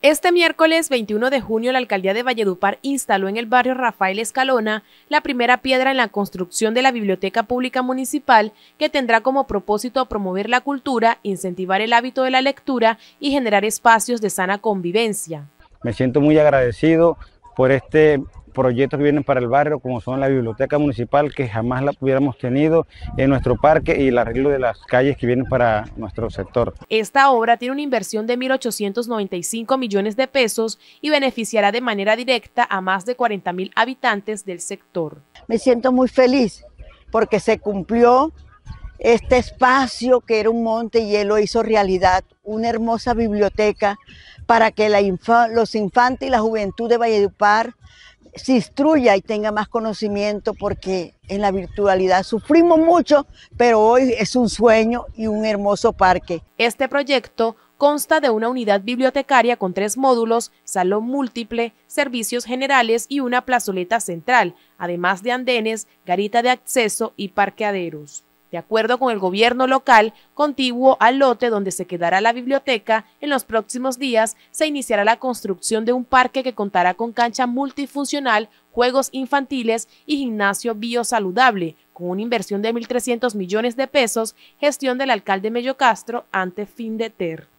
Este miércoles 21 de junio, la alcaldía de Valledupar instaló en el barrio Rafael Escalona la primera piedra en la construcción de la Biblioteca Pública Municipal, que tendrá como propósito promover la cultura, incentivar el hábito de la lectura y generar espacios de sana convivencia. Me siento muy agradecido por este proyectos que vienen para el barrio, como son la biblioteca municipal, que jamás la hubiéramos tenido en nuestro parque y el arreglo de las calles que vienen para nuestro sector. Esta obra tiene una inversión de 1.895 millones de pesos y beneficiará de manera directa a más de 40.000 habitantes del sector. Me siento muy feliz porque se cumplió este espacio que era un monte y él lo hizo realidad, una hermosa biblioteca para que los infantes y la juventud de Valledupar se instruya y tenga más conocimiento porque en la virtualidad sufrimos mucho, pero hoy es un sueño y un hermoso parque. Este proyecto consta de una unidad bibliotecaria con tres módulos, salón múltiple, servicios generales y una plazoleta central, además de andenes, garita de acceso y parqueaderos de acuerdo con el gobierno local, contiguo al lote donde se quedará la biblioteca, en los próximos días se iniciará la construcción de un parque que contará con cancha multifuncional, juegos infantiles y gimnasio biosaludable, con una inversión de 1.300 millones de pesos, gestión del alcalde Mello Castro ante fin de ter.